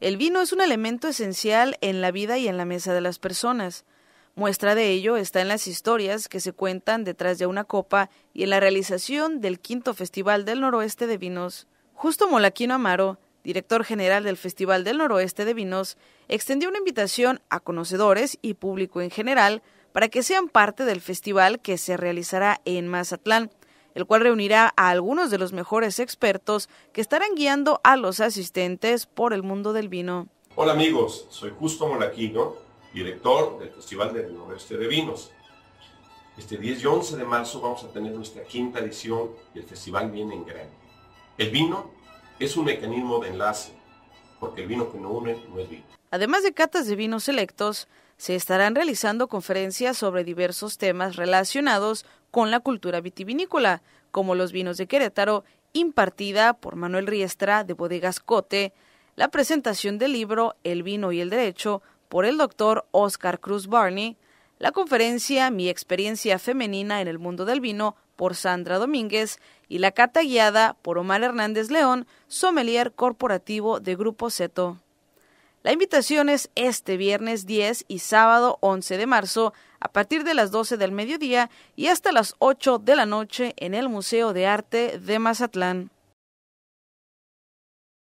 El vino es un elemento esencial en la vida y en la mesa de las personas. Muestra de ello está en las historias que se cuentan detrás de una copa y en la realización del quinto Festival del Noroeste de Vinos. Justo Molaquino Amaro, director general del Festival del Noroeste de Vinos, extendió una invitación a conocedores y público en general para que sean parte del festival que se realizará en Mazatlán el cual reunirá a algunos de los mejores expertos que estarán guiando a los asistentes por el mundo del vino. Hola amigos, soy Justo Molaquino, director del Festival del Noroeste de Vinos. Este 10 y 11 de marzo vamos a tener nuestra quinta edición del festival viene en grande. El vino es un mecanismo de enlace, porque el vino que no une no es vino. Además de catas de vinos selectos, se estarán realizando conferencias sobre diversos temas relacionados con la cultura vitivinícola, como los vinos de Querétaro, impartida por Manuel Riestra de Bodegas Cote, la presentación del libro El vino y el derecho por el doctor Oscar Cruz Barney, la conferencia Mi experiencia femenina en el mundo del vino por Sandra Domínguez y la cata guiada por Omar Hernández León, sommelier corporativo de Grupo Ceto. La invitación es este viernes 10 y sábado 11 de marzo a partir de las 12 del mediodía y hasta las 8 de la noche en el Museo de Arte de Mazatlán.